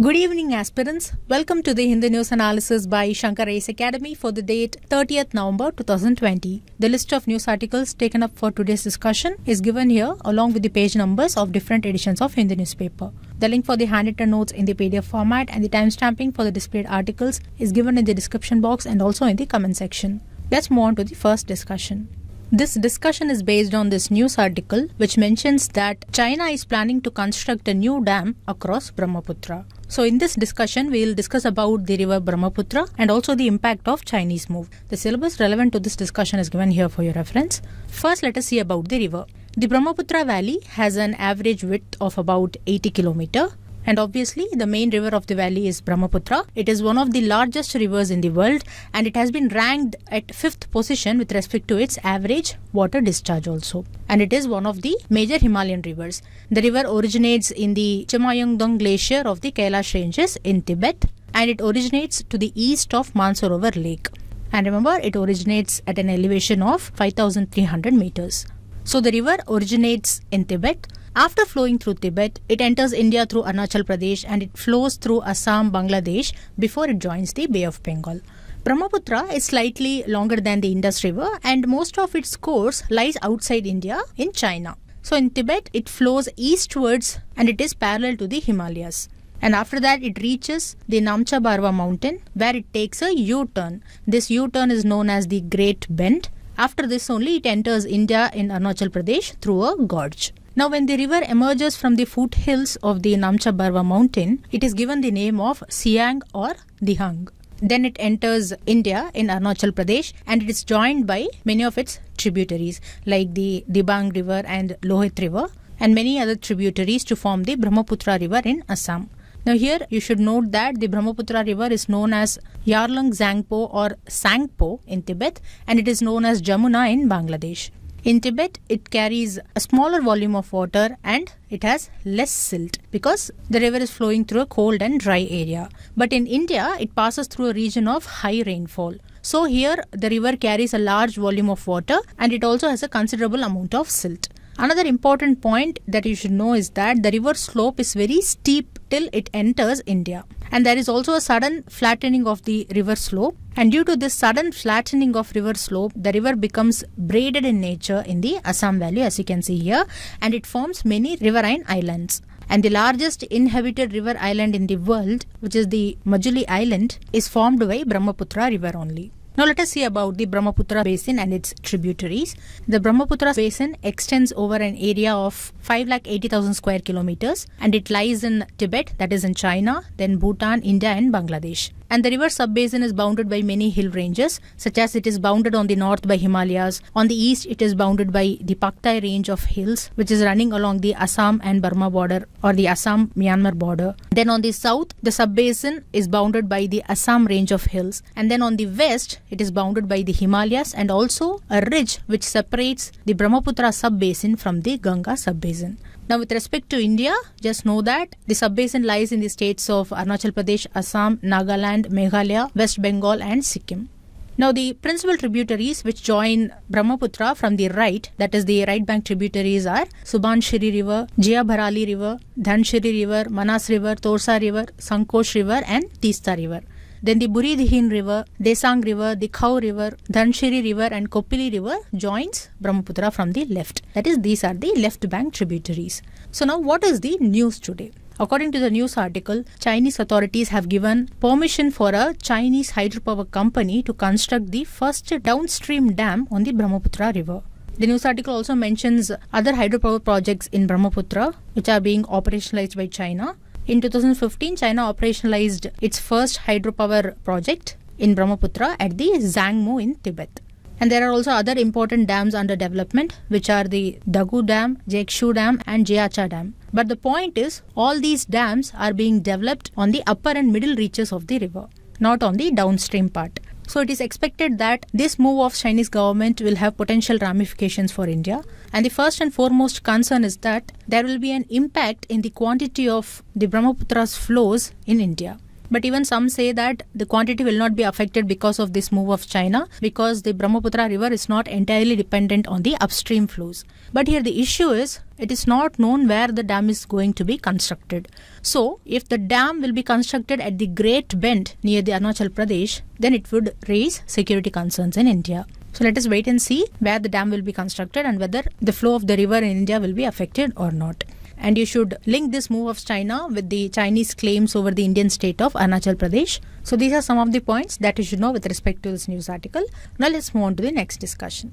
Good evening, aspirants. Welcome to the Hindi News Analysis by Shankar Ace Academy for the date 30th November 2020. The list of news articles taken up for today's discussion is given here along with the page numbers of different editions of Hindi newspaper. The link for the handwritten notes in the PDF format and the timestamping for the displayed articles is given in the description box and also in the comment section. Let's move on to the first discussion. This discussion is based on this news article which mentions that China is planning to construct a new dam across Brahmaputra. So in this discussion, we will discuss about the river Brahmaputra and also the impact of Chinese move. The syllabus relevant to this discussion is given here for your reference. First, let us see about the river. The Brahmaputra Valley has an average width of about 80 kilometer and obviously, the main river of the valley is Brahmaputra. It is one of the largest rivers in the world and it has been ranked at fifth position with respect to its average water discharge also. And it is one of the major Himalayan rivers. The river originates in the Chimayungdong glacier of the Kailash ranges in Tibet and it originates to the east of Mansarovar Lake. And remember, it originates at an elevation of 5300 meters. So the river originates in Tibet after flowing through Tibet, it enters India through Arunachal Pradesh and it flows through Assam, Bangladesh before it joins the Bay of Bengal. Brahmaputra is slightly longer than the Indus River and most of its course lies outside India in China. So in Tibet, it flows eastwards and it is parallel to the Himalayas. And after that, it reaches the Namcha Barwa mountain where it takes a U turn. This U turn is known as the Great Bend. After this only, it enters India in Arunachal Pradesh through a gorge. Now, when the river emerges from the foothills of the Namcha Barwa mountain, it is given the name of Siang or Dihang. Then it enters India in Arunachal Pradesh and it is joined by many of its tributaries like the Dibang River and Lohit River and many other tributaries to form the Brahmaputra River in Assam. Now here you should note that the Brahmaputra river is known as Yarlung Zangpo or Sangpo in Tibet and it is known as Jamuna in Bangladesh. In Tibet, it carries a smaller volume of water and it has less silt because the river is flowing through a cold and dry area. But in India, it passes through a region of high rainfall. So here, the river carries a large volume of water and it also has a considerable amount of silt. Another important point that you should know is that the river slope is very steep till it enters India. And there is also a sudden flattening of the river slope. And due to this sudden flattening of river slope, the river becomes braided in nature in the Assam Valley as you can see here and it forms many riverine islands and the largest inhabited river island in the world, which is the Majuli Island, is formed by Brahmaputra River only. Now let us see about the Brahmaputra basin and its tributaries. The Brahmaputra basin extends over an area of 5,80,000 square kilometers and it lies in Tibet, that is in China, then Bhutan, India and Bangladesh and the river sub-basin is bounded by many hill ranges, such as it is bounded on the north by Himalayas, on the east it is bounded by the Paktai range of hills, which is running along the Assam and Burma border or the Assam-Myanmar border. Then on the south, the sub-basin is bounded by the Assam range of hills, and then on the west, it is bounded by the Himalayas and also a ridge which separates the Brahmaputra sub-basin from the Ganga sub-basin. Now, with respect to India, just know that the sub-basin lies in the states of Arunachal Pradesh, Assam, Nagaland, Meghalaya, West Bengal, and Sikkim. Now, the principal tributaries which join Brahmaputra from the right, that is the right bank tributaries, are Subanshiri River, Jayabharali River, Dhanshiri River, Manas River, Torsa River, Sankosh River, and Tista River. Then the Buridihin River, Desang River, the Khau River, Dhanshiri River and Kopili River joins Brahmaputra from the left. That is, these are the left bank tributaries. So now what is the news today? According to the news article, Chinese authorities have given permission for a Chinese hydropower company to construct the first downstream dam on the Brahmaputra river. The news article also mentions other hydropower projects in Brahmaputra, which are being operationalized by China. In 2015, China operationalized its first hydropower project in Brahmaputra at the Zhangmu in Tibet. And there are also other important dams under development, which are the Dagu Dam, Jekshu Dam, and Jiacha Dam. But the point is, all these dams are being developed on the upper and middle reaches of the river, not on the downstream part. So it is expected that this move of Chinese government will have potential ramifications for India. And the first and foremost concern is that there will be an impact in the quantity of the Brahmaputra's flows in India. But even some say that the quantity will not be affected because of this move of China because the Brahmaputra river is not entirely dependent on the upstream flows. But here the issue is it is not known where the dam is going to be constructed. So, if the dam will be constructed at the Great Bend near the Arunachal Pradesh, then it would raise security concerns in India. So, let us wait and see where the dam will be constructed and whether the flow of the river in India will be affected or not and you should link this move of China with the Chinese claims over the Indian state of Arunachal Pradesh. So these are some of the points that you should know with respect to this news article. Now let's move on to the next discussion.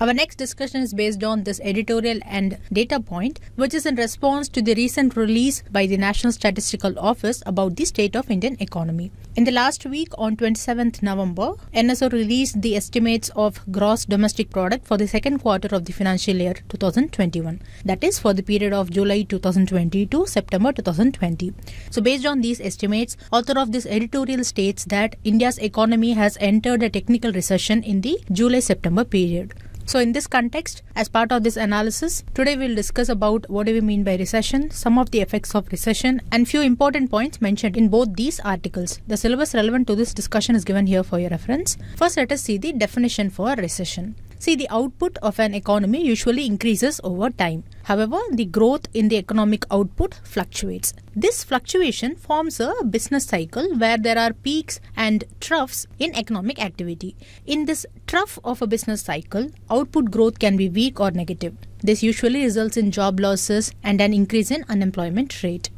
Our next discussion is based on this editorial and data point, which is in response to the recent release by the National Statistical Office about the state of Indian economy. In the last week, on 27th November, NSO released the estimates of gross domestic product for the second quarter of the financial year 2021, that is, for the period of July 2020 to September 2020. So, based on these estimates, author of this editorial states that India's economy has entered a technical recession in the July September period. So in this context, as part of this analysis, today we'll discuss about what do we mean by recession, some of the effects of recession and few important points mentioned in both these articles. The syllabus relevant to this discussion is given here for your reference. First, let us see the definition for recession. See, the output of an economy usually increases over time. However, the growth in the economic output fluctuates. This fluctuation forms a business cycle where there are peaks and troughs in economic activity. In this trough of a business cycle, output growth can be weak or negative. This usually results in job losses and an increase in unemployment rate.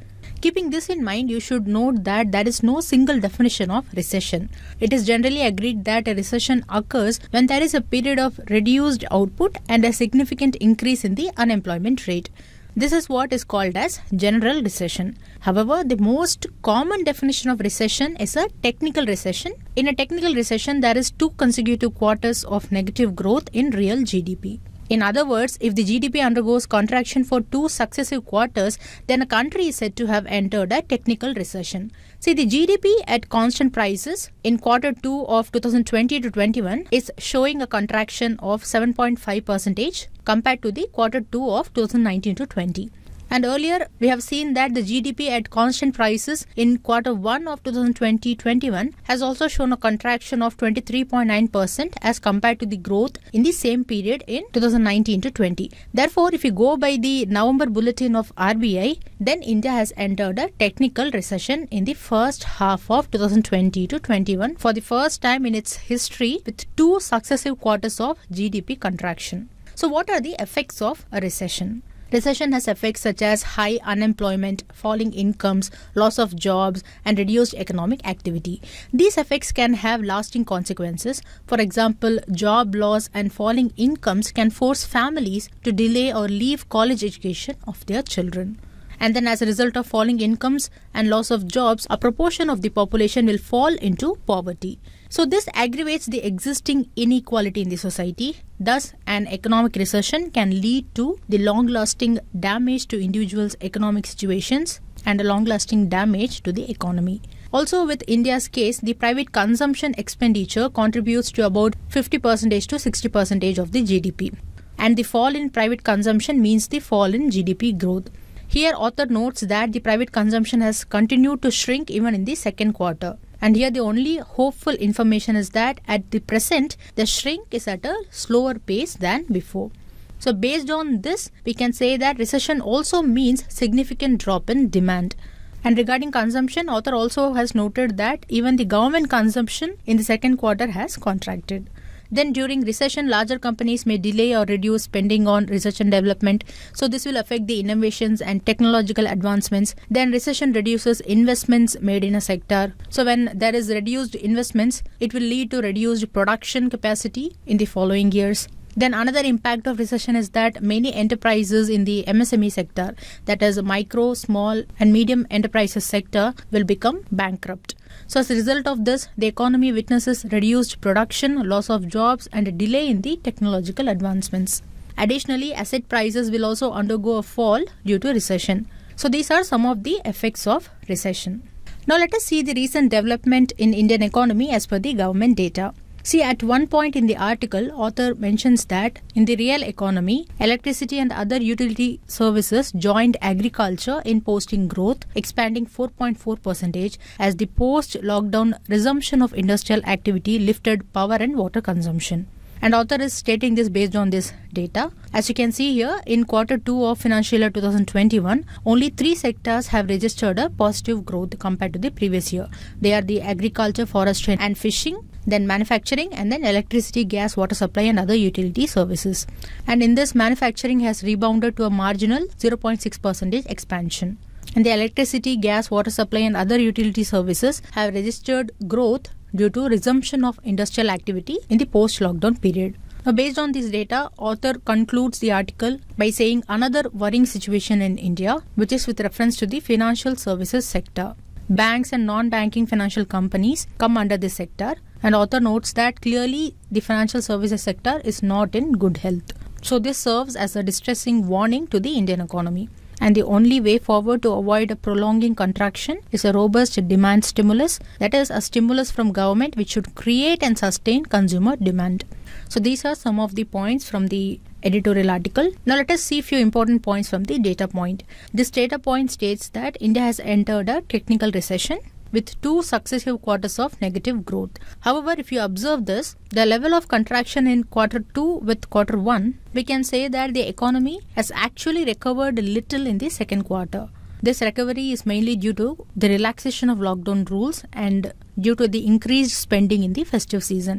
Keeping this in mind, you should note that there is no single definition of recession. It is generally agreed that a recession occurs when there is a period of reduced output and a significant increase in the unemployment rate. This is what is called as general recession. However, the most common definition of recession is a technical recession. In a technical recession, there is two consecutive quarters of negative growth in real GDP. In other words, if the GDP undergoes contraction for two successive quarters, then a country is said to have entered a technical recession. See, the GDP at constant prices in quarter 2 of 2020 to 21 is showing a contraction of 7.5 percentage compared to the quarter 2 of 2019 to 20. And earlier, we have seen that the GDP at constant prices in quarter 1 of 2020-21 has also shown a contraction of 23.9% as compared to the growth in the same period in 2019-20. Therefore, if you go by the November bulletin of RBI, then India has entered a technical recession in the first half of 2020-21 for the first time in its history with two successive quarters of GDP contraction. So what are the effects of a recession? Recession has effects such as high unemployment, falling incomes, loss of jobs, and reduced economic activity. These effects can have lasting consequences. For example, job loss and falling incomes can force families to delay or leave college education of their children. And then, as a result of falling incomes and loss of jobs, a proportion of the population will fall into poverty. So this aggravates the existing inequality in the society. Thus, an economic recession can lead to the long-lasting damage to individuals' economic situations and a long-lasting damage to the economy. Also, with India's case, the private consumption expenditure contributes to about 50 percentage to 60 percentage of the GDP. And the fall in private consumption means the fall in GDP growth. Here, author notes that the private consumption has continued to shrink even in the second quarter. And here the only hopeful information is that at the present, the shrink is at a slower pace than before. So based on this, we can say that recession also means significant drop in demand. And regarding consumption, author also has noted that even the government consumption in the second quarter has contracted. Then during recession, larger companies may delay or reduce spending on research and development. So this will affect the innovations and technological advancements. Then recession reduces investments made in a sector. So when there is reduced investments, it will lead to reduced production capacity in the following years. Then another impact of recession is that many enterprises in the MSME sector, that is micro, small and medium enterprises sector will become bankrupt. So as a result of this, the economy witnesses reduced production, loss of jobs and a delay in the technological advancements. Additionally, asset prices will also undergo a fall due to recession. So these are some of the effects of recession. Now let us see the recent development in Indian economy as per the government data. See, at one point in the article, author mentions that in the real economy, electricity and other utility services joined agriculture in posting growth, expanding 4.4 percentage as the post-lockdown resumption of industrial activity lifted power and water consumption and author is stating this based on this data. As you can see here, in quarter 2 of financial year 2021, only three sectors have registered a positive growth compared to the previous year. They are the agriculture, forestry and fishing, then manufacturing and then electricity, gas, water supply and other utility services. And in this, manufacturing has rebounded to a marginal 0.6% expansion and the electricity, gas, water supply and other utility services have registered growth due to resumption of industrial activity in the post-lockdown period. Now, based on this data, author concludes the article by saying another worrying situation in India, which is with reference to the financial services sector. Banks and non-banking financial companies come under this sector, and author notes that clearly the financial services sector is not in good health. So this serves as a distressing warning to the Indian economy and the only way forward to avoid a prolonging contraction is a robust demand stimulus that is a stimulus from government which should create and sustain consumer demand so these are some of the points from the editorial article. Now let us see few important points from the data point. This data point states that India has entered a technical recession with two successive quarters of negative growth. However, if you observe this, the level of contraction in quarter 2 with quarter 1, we can say that the economy has actually recovered little in the second quarter. This recovery is mainly due to the relaxation of lockdown rules and due to the increased spending in the festive season.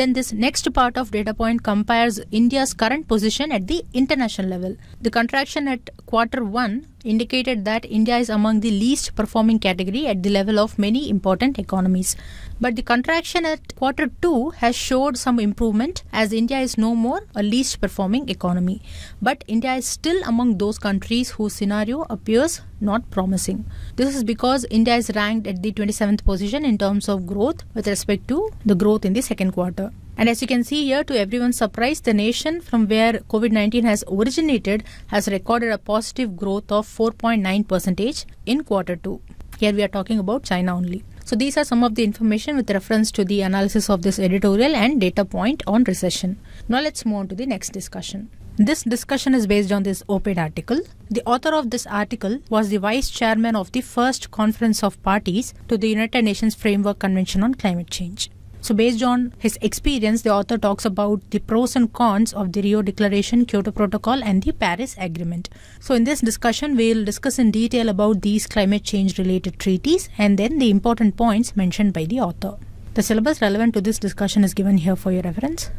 Then this next part of data point compares India's current position at the international level. The contraction at quarter 1 indicated that India is among the least performing category at the level of many important economies. But the contraction at quarter 2 has showed some improvement as India is no more a least performing economy. But India is still among those countries whose scenario appears not promising. This is because India is ranked at the 27th position in terms of growth with respect to the growth in the second quarter. And as you can see here, to everyone's surprise, the nation from where COVID-19 has originated has recorded a positive growth of 4.9 percentage in quarter two. Here we are talking about China only. So these are some of the information with reference to the analysis of this editorial and data point on recession. Now let's move on to the next discussion. This discussion is based on this op-ed article. The author of this article was the vice chairman of the first conference of parties to the United Nations Framework Convention on Climate Change. So, based on his experience, the author talks about the pros and cons of the Rio Declaration, Kyoto Protocol, and the Paris Agreement. So, in this discussion, we'll discuss in detail about these climate change related treaties and then the important points mentioned by the author. The syllabus relevant to this discussion is given here for your reference.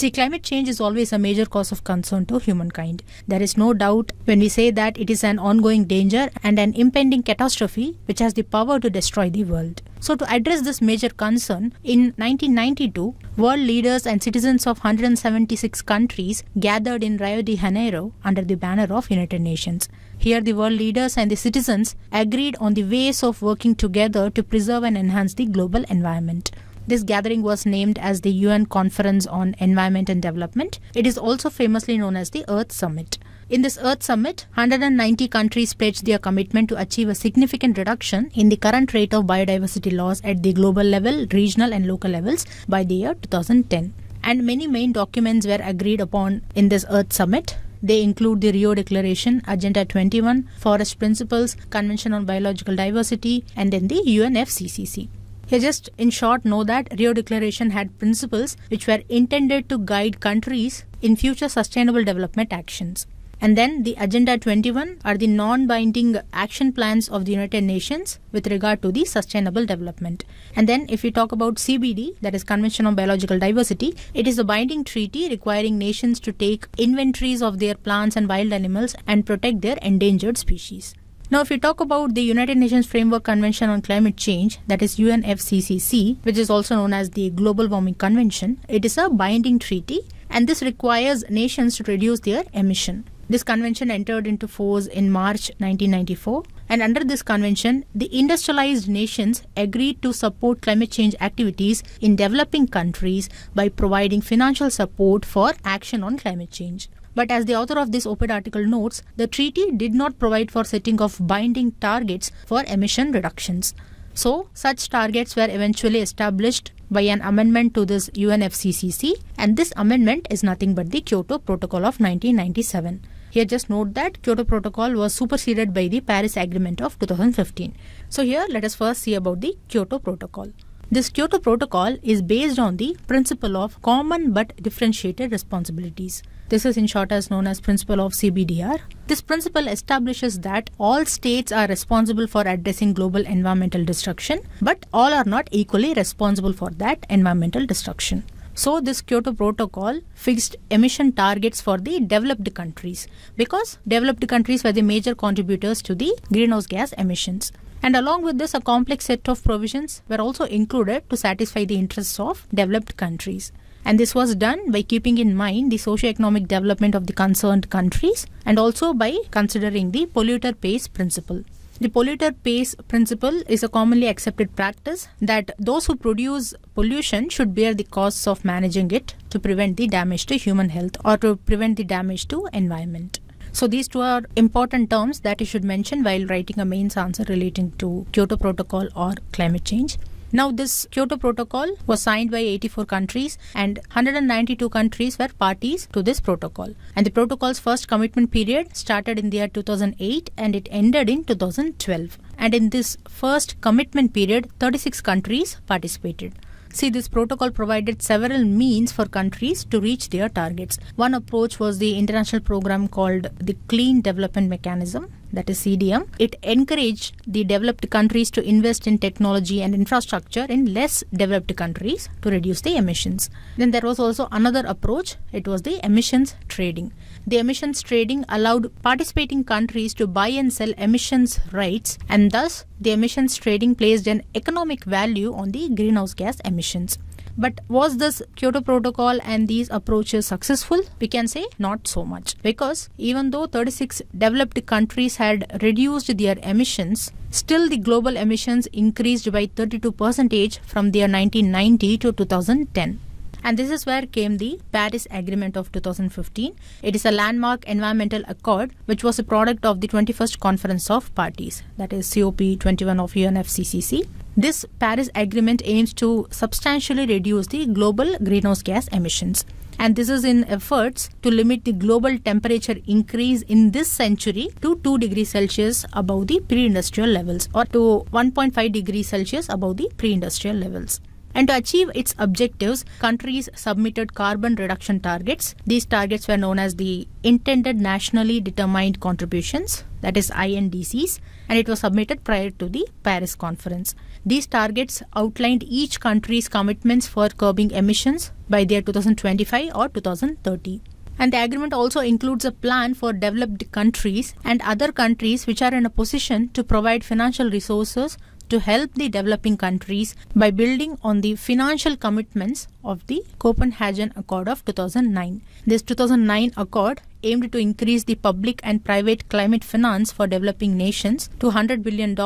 See, climate change is always a major cause of concern to humankind. There is no doubt when we say that it is an ongoing danger and an impending catastrophe which has the power to destroy the world. So to address this major concern, in 1992, world leaders and citizens of 176 countries gathered in Rio de Janeiro under the banner of United Nations. Here the world leaders and the citizens agreed on the ways of working together to preserve and enhance the global environment. This gathering was named as the UN Conference on Environment and Development. It is also famously known as the Earth Summit. In this Earth Summit, 190 countries pledged their commitment to achieve a significant reduction in the current rate of biodiversity loss at the global level, regional, and local levels by the year 2010. And many main documents were agreed upon in this Earth Summit. They include the Rio Declaration, Agenda 21, Forest Principles, Convention on Biological Diversity, and then the UNFCCC. He just in short, know that Rio Declaration had principles which were intended to guide countries in future sustainable development actions. And then the Agenda 21 are the non binding action plans of the United Nations with regard to the sustainable development. And then, if we talk about CBD, that is Convention on Biological Diversity, it is a binding treaty requiring nations to take inventories of their plants and wild animals and protect their endangered species. Now, if we talk about the United Nations Framework Convention on Climate Change, that is UNFCCC, which is also known as the Global Warming Convention, it is a binding treaty and this requires nations to reduce their emission. This convention entered into force in March 1994 and under this convention, the industrialized nations agreed to support climate change activities in developing countries by providing financial support for action on climate change. But as the author of this op-ed article notes, the treaty did not provide for setting of binding targets for emission reductions. So, such targets were eventually established by an amendment to this UNFCCC, and this amendment is nothing but the Kyoto Protocol of 1997. Here just note that Kyoto Protocol was superseded by the Paris Agreement of 2015. So here let us first see about the Kyoto Protocol. This Kyoto Protocol is based on the principle of common but differentiated responsibilities. This is in short as known as principle of CBDR. This principle establishes that all states are responsible for addressing global environmental destruction, but all are not equally responsible for that environmental destruction. So this Kyoto Protocol fixed emission targets for the developed countries because developed countries were the major contributors to the greenhouse gas emissions. And along with this, a complex set of provisions were also included to satisfy the interests of developed countries. And this was done by keeping in mind the socio-economic development of the concerned countries and also by considering the polluter pays principle. The polluter pays principle is a commonly accepted practice that those who produce pollution should bear the costs of managing it to prevent the damage to human health or to prevent the damage to environment. So these two are important terms that you should mention while writing a mains answer relating to Kyoto Protocol or climate change. Now, this Kyoto Protocol was signed by 84 countries, and 192 countries were parties to this protocol. And the protocol's first commitment period started in the year 2008 and it ended in 2012. And in this first commitment period, 36 countries participated. See, this protocol provided several means for countries to reach their targets. One approach was the international program called the Clean Development Mechanism, that is CDM. It encouraged the developed countries to invest in technology and infrastructure in less developed countries to reduce the emissions. Then there was also another approach, it was the emissions trading the emissions trading allowed participating countries to buy and sell emissions rights, and thus the emissions trading placed an economic value on the greenhouse gas emissions. But was this Kyoto Protocol and these approaches successful? We can say not so much. Because even though 36 developed countries had reduced their emissions, still the global emissions increased by 32% from their 1990 to 2010. And this is where came the Paris Agreement of 2015. It is a landmark environmental accord which was a product of the 21st Conference of Parties, that is COP21 of UNFCCC. This Paris Agreement aims to substantially reduce the global greenhouse gas emissions. And this is in efforts to limit the global temperature increase in this century to 2 degrees Celsius above the pre industrial levels or to 1.5 degrees Celsius above the pre industrial levels. And to achieve its objectives, countries submitted carbon reduction targets. These targets were known as the Intended Nationally Determined Contributions, that is INDCs, and it was submitted prior to the Paris Conference. These targets outlined each country's commitments for curbing emissions by their 2025 or 2030 and the agreement also includes a plan for developed countries and other countries which are in a position to provide financial resources to help the developing countries by building on the financial commitments of the Copenhagen Accord of 2009. This 2009 accord aimed to increase the public and private climate finance for developing nations to $100 billion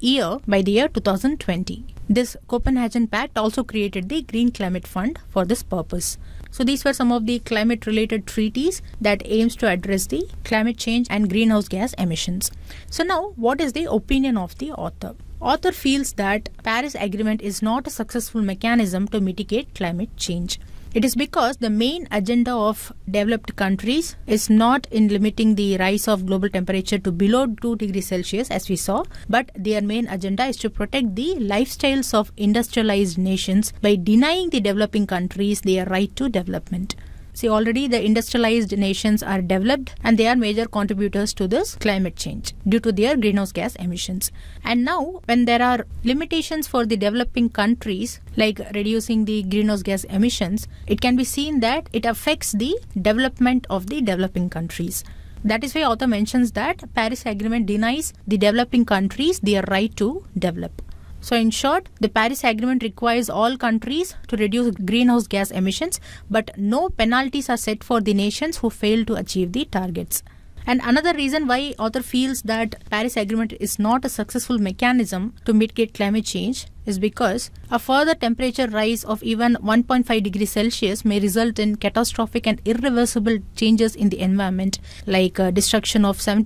year by the year 2020. This Copenhagen Pact also created the Green Climate Fund for this purpose. So these were some of the climate related treaties that aims to address the climate change and greenhouse gas emissions. So now what is the opinion of the author? Author feels that Paris Agreement is not a successful mechanism to mitigate climate change. It is because the main agenda of developed countries is not in limiting the rise of global temperature to below 2 degrees Celsius as we saw, but their main agenda is to protect the lifestyles of industrialized nations by denying the developing countries their right to development. See, already the industrialized nations are developed and they are major contributors to this climate change due to their greenhouse gas emissions. And now, when there are limitations for the developing countries, like reducing the greenhouse gas emissions, it can be seen that it affects the development of the developing countries. That is why author mentions that Paris Agreement denies the developing countries their right to develop. So, in short, the Paris Agreement requires all countries to reduce greenhouse gas emissions, but no penalties are set for the nations who fail to achieve the targets. And another reason why author feels that Paris Agreement is not a successful mechanism to mitigate climate change is because a further temperature rise of even 1.5 degrees Celsius may result in catastrophic and irreversible changes in the environment like uh, destruction of 70%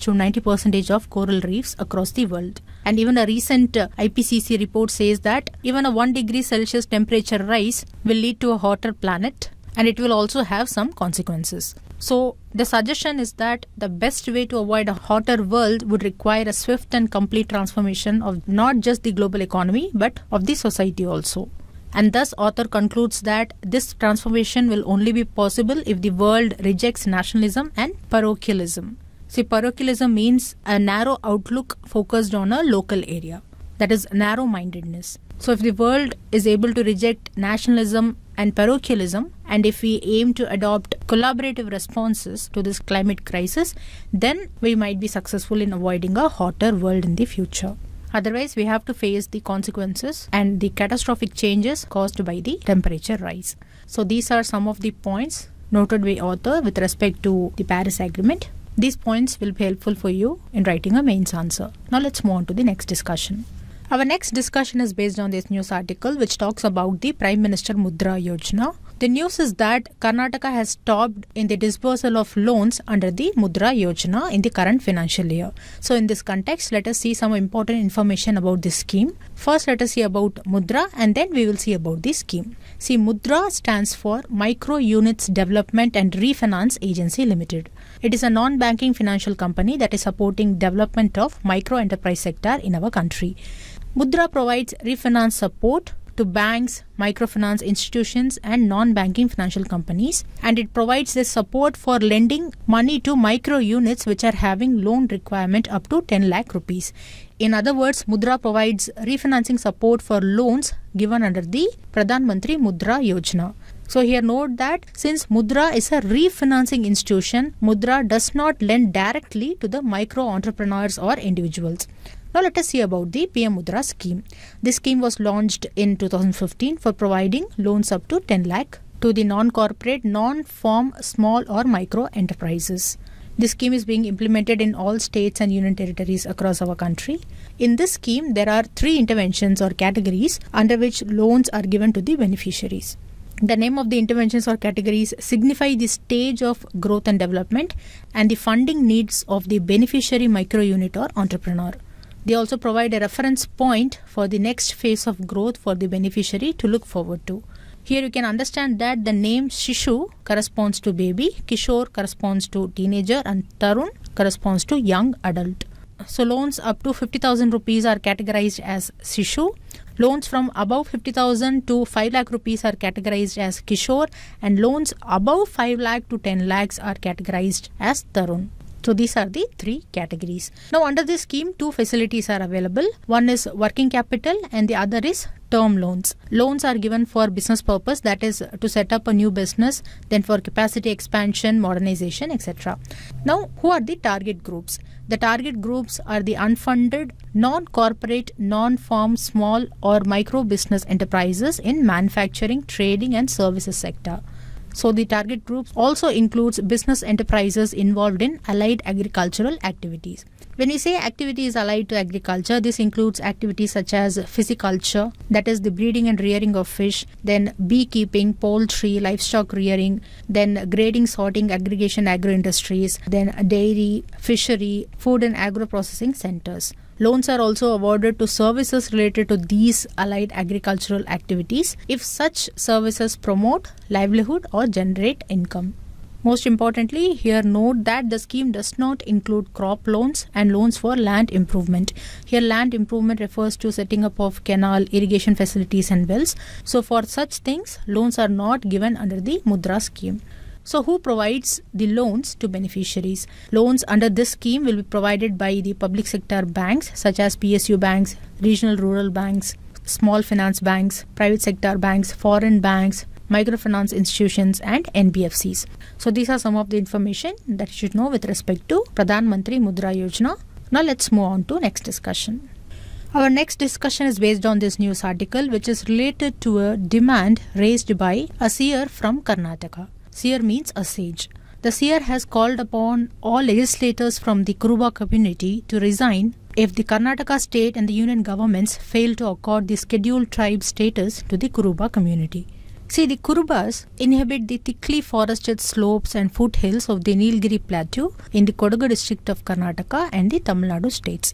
to 90% of coral reefs across the world. And even a recent uh, IPCC report says that even a 1 degree Celsius temperature rise will lead to a hotter planet and it will also have some consequences. So, the suggestion is that the best way to avoid a hotter world would require a swift and complete transformation of not just the global economy but of the society also. And thus, author concludes that this transformation will only be possible if the world rejects nationalism and parochialism. See, parochialism means a narrow outlook focused on a local area, that is, narrow mindedness. So, if the world is able to reject nationalism and parochialism, and if we aim to adopt collaborative responses to this climate crisis, then we might be successful in avoiding a hotter world in the future. Otherwise, we have to face the consequences and the catastrophic changes caused by the temperature rise. So, these are some of the points noted by author with respect to the Paris Agreement. These points will be helpful for you in writing a mains answer. Now let's move on to the next discussion. Our next discussion is based on this news article which talks about the Prime Minister Mudra Yojana. The news is that Karnataka has stopped in the disbursal of loans under the Mudra Yojana in the current financial year. So, in this context, let us see some important information about this scheme. First, let us see about Mudra and then we will see about the scheme. See, Mudra stands for Micro Units Development and Refinance Agency Limited. It is a non-banking financial company that is supporting development of micro enterprise sector in our country. Mudra provides refinance support to banks, microfinance institutions, and non banking financial companies. And it provides the support for lending money to micro units which are having loan requirement up to 10 lakh rupees. In other words, Mudra provides refinancing support for loans given under the Pradhan Mantri Mudra Yojana. So here note that since Mudra is a refinancing institution, Mudra does not lend directly to the micro entrepreneurs or individuals. Now let us hear about the PM Mudra scheme. This scheme was launched in 2015 for providing loans up to 10 lakh to the non-corporate, non farm, small or micro enterprises. This scheme is being implemented in all states and union territories across our country. In this scheme, there are three interventions or categories under which loans are given to the beneficiaries. The name of the interventions or categories signify the stage of growth and development and the funding needs of the beneficiary micro unit or entrepreneur. They also provide a reference point for the next phase of growth for the beneficiary to look forward to. Here you can understand that the name Shishu corresponds to baby, Kishore corresponds to teenager and Tarun corresponds to young adult. So loans up to 50,000 rupees are categorized as Shishu. Loans from above 50,000 to 5 lakh rupees are categorized as Kishore and loans above 5 lakh to 10 lakhs are categorized as Tarun. So these are the three categories. Now under this scheme, two facilities are available. One is working capital and the other is term loans. Loans are given for business purpose that is to set up a new business, then for capacity expansion, modernization, etc. Now who are the target groups? The target groups are the unfunded, non-corporate, non-farm, small or micro business enterprises in manufacturing, trading and services sector. So the target group also includes business enterprises involved in allied agricultural activities. When we say activities allied to agriculture, this includes activities such as pisciculture, that is the breeding and rearing of fish, then beekeeping, poultry, livestock rearing, then grading, sorting, aggregation agro industries, then dairy, fishery, food and agro processing centers. Loans are also awarded to services related to these allied agricultural activities if such services promote livelihood or generate income. Most importantly, here note that the scheme does not include crop loans and loans for land improvement. Here, land improvement refers to setting up of canal, irrigation facilities, and wells. So, for such things, loans are not given under the Mudra scheme. So, who provides the loans to beneficiaries? Loans under this scheme will be provided by the public sector banks such as PSU banks, regional rural banks, small finance banks, private sector banks, foreign banks, microfinance institutions and NBFCs. So these are some of the information that you should know with respect to Pradhan Mantri Mudra Yojana. Now let's move on to next discussion. Our next discussion is based on this news article which is related to a demand raised by a seer from Karnataka. Seer means a sage. The seer has called upon all legislators from the Kuruba community to resign if the Karnataka state and the union governments fail to accord the scheduled tribe status to the Kuruba community. See, the Kurubas inhabit the thickly forested slopes and foothills of the Nilgiri Plateau in the Kodagu district of Karnataka and the Tamil Nadu states.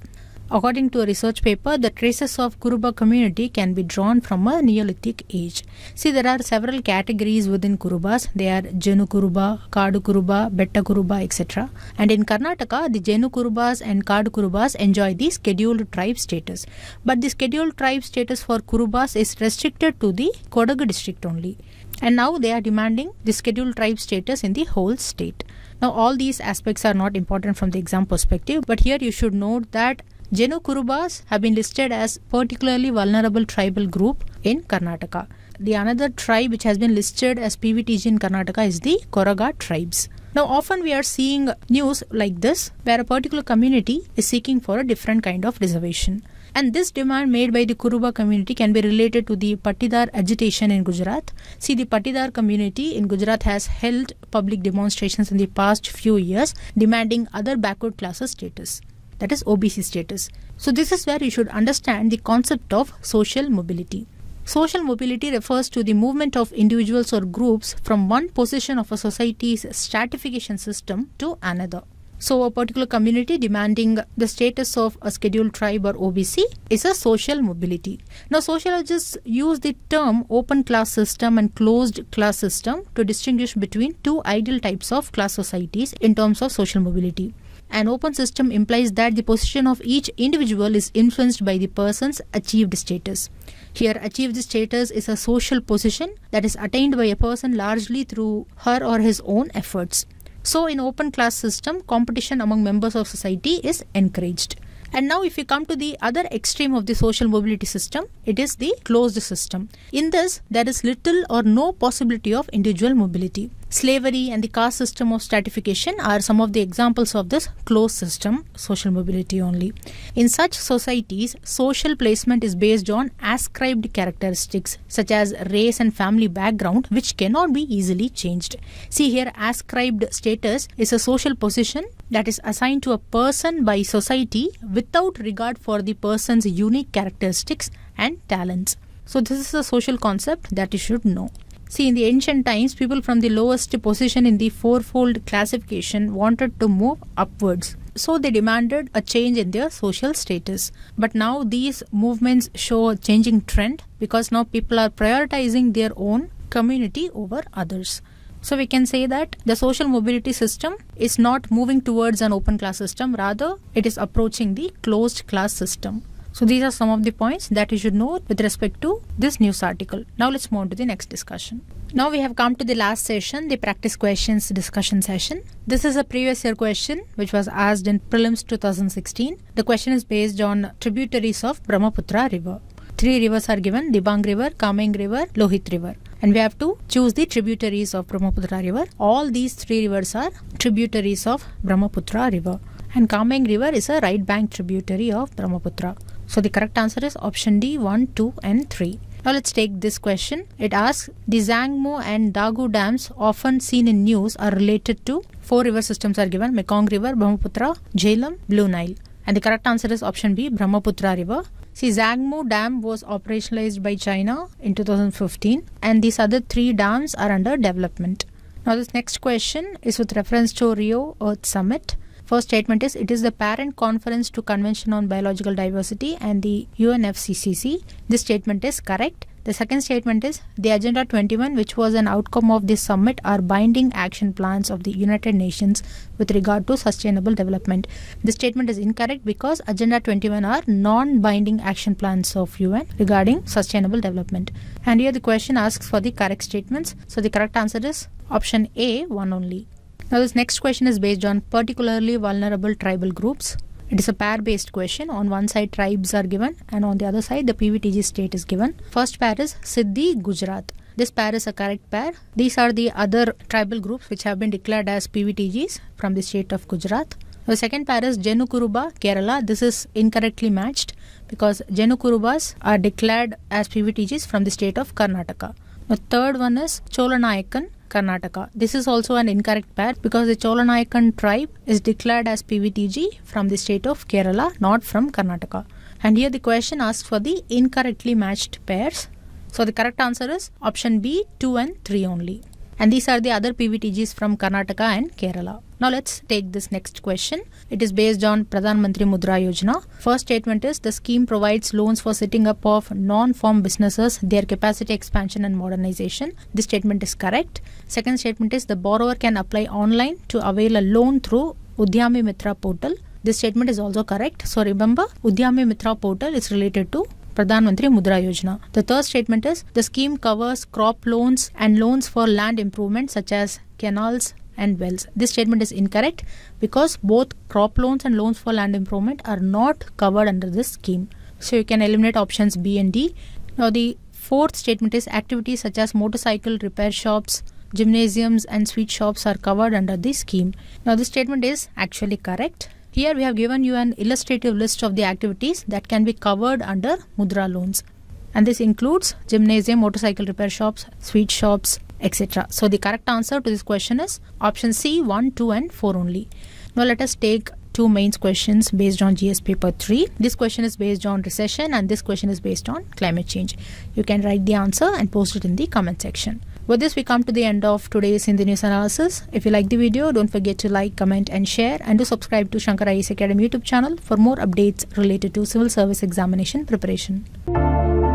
According to a research paper, the traces of Kuruba community can be drawn from a Neolithic age. See, there are several categories within Kurubas. They are Jenu Kuruba, Kadu Kuruba, Betta Kuruba, etc. And in Karnataka, the Jenu Kurubas and Kadu Kurubas enjoy the scheduled tribe status. But the scheduled tribe status for Kurubas is restricted to the Kodagu district only. And now they are demanding the scheduled tribe status in the whole state. Now, all these aspects are not important from the exam perspective, but here you should note that Jenu Kurubas have been listed as particularly vulnerable tribal group in Karnataka. The another tribe which has been listed as PVTG in Karnataka is the Koraga tribes. Now, often we are seeing news like this where a particular community is seeking for a different kind of reservation. And this demand made by the Kuruba community can be related to the Patidar agitation in Gujarat. See, the Patidar community in Gujarat has held public demonstrations in the past few years demanding other backward classes status that is OBC status. So this is where you should understand the concept of social mobility. Social mobility refers to the movement of individuals or groups from one position of a society's stratification system to another. So a particular community demanding the status of a scheduled tribe or OBC is a social mobility. Now sociologists use the term open class system and closed class system to distinguish between two ideal types of class societies in terms of social mobility. An open system implies that the position of each individual is influenced by the person's achieved status. Here, achieved status is a social position that is attained by a person largely through her or his own efforts. So, in open class system, competition among members of society is encouraged. And now if we come to the other extreme of the social mobility system, it is the closed system. In this, there is little or no possibility of individual mobility. Slavery and the caste system of stratification are some of the examples of this closed system, social mobility only. In such societies, social placement is based on ascribed characteristics such as race and family background, which cannot be easily changed. See here, ascribed status is a social position that is assigned to a person by society without regard for the person's unique characteristics and talents. So, this is a social concept that you should know. See, in the ancient times, people from the lowest position in the fourfold classification wanted to move upwards. So they demanded a change in their social status. But now these movements show a changing trend because now people are prioritizing their own community over others. So we can say that the social mobility system is not moving towards an open class system, rather, it is approaching the closed class system. So these are some of the points that you should know with respect to this news article. Now let's move on to the next discussion. Now we have come to the last session, the practice questions discussion session. This is a previous year question which was asked in prelims 2016. The question is based on tributaries of Brahmaputra river. Three rivers are given, Dibang river, Kameng river, Lohit river and we have to choose the tributaries of Brahmaputra river. All these three rivers are tributaries of Brahmaputra river and Kameng river is a right bank tributary of Brahmaputra. So the correct answer is option D 1, 2 and 3. Now let's take this question. It asks the Zhangmo and Dagu dams often seen in news are related to four river systems are given Mekong River, Brahmaputra, Jhelum, Blue Nile. And the correct answer is option B Brahmaputra River. See, Zhangmo Dam was operationalized by China in 2015, and these other three dams are under development. Now, this next question is with reference to Rio Earth Summit. First statement is it is the parent conference to Convention on Biological Diversity and the UNFCCC. This statement is correct. The second statement is the Agenda 21, which was an outcome of this summit, are binding action plans of the United Nations with regard to sustainable development. This statement is incorrect because Agenda 21 are non-binding action plans of UN regarding sustainable development. And here the question asks for the correct statements. So the correct answer is option A, one only. Now, this next question is based on particularly vulnerable tribal groups. It is a pair based question. On one side, tribes are given, and on the other side, the PVTG state is given. First pair is Siddhi Gujarat. This pair is a correct pair. These are the other tribal groups which have been declared as PVTGs from the state of Gujarat. The second pair is Jenukuruba, Kerala. This is incorrectly matched because Jenukurubas are declared as PVTGs from the state of Karnataka. The third one is Cholanayakan. Karnataka. This is also an incorrect pair because the Cholanayakan tribe is declared as PVTG from the state of Kerala, not from Karnataka. And here the question asks for the incorrectly matched pairs. So the correct answer is option B, 2 and 3 only. And these are the other PVTGs from Karnataka and Kerala. Now let's take this next question. It is based on Pradhan Mantri Mudra Yojana. First statement is the scheme provides loans for setting up of non-farm businesses, their capacity expansion and modernization. This statement is correct. Second statement is the borrower can apply online to avail a loan through Udyami Mitra portal. This statement is also correct. So remember, Udyami Mitra portal is related to Pradhan Mantri Mudra Yojana. The third statement is the scheme covers crop loans and loans for land improvement such as canals and wells. This statement is incorrect because both crop loans and loans for land improvement are not covered under this scheme. So you can eliminate options B and D. Now the fourth statement is activities such as motorcycle repair shops, gymnasiums and sweet shops are covered under this scheme. Now this statement is actually correct here we have given you an illustrative list of the activities that can be covered under Mudra loans. And this includes gymnasium, motorcycle repair shops, sweet shops, etc. So the correct answer to this question is option C 1, 2 and 4 only. Now let us take two mains questions based on GS paper 3. This question is based on recession and this question is based on climate change. You can write the answer and post it in the comment section. With this, we come to the end of today's Hindi News Analysis. If you like the video, don't forget to like, comment and share and do subscribe to Shankar IAS Academy YouTube channel for more updates related to civil service examination preparation.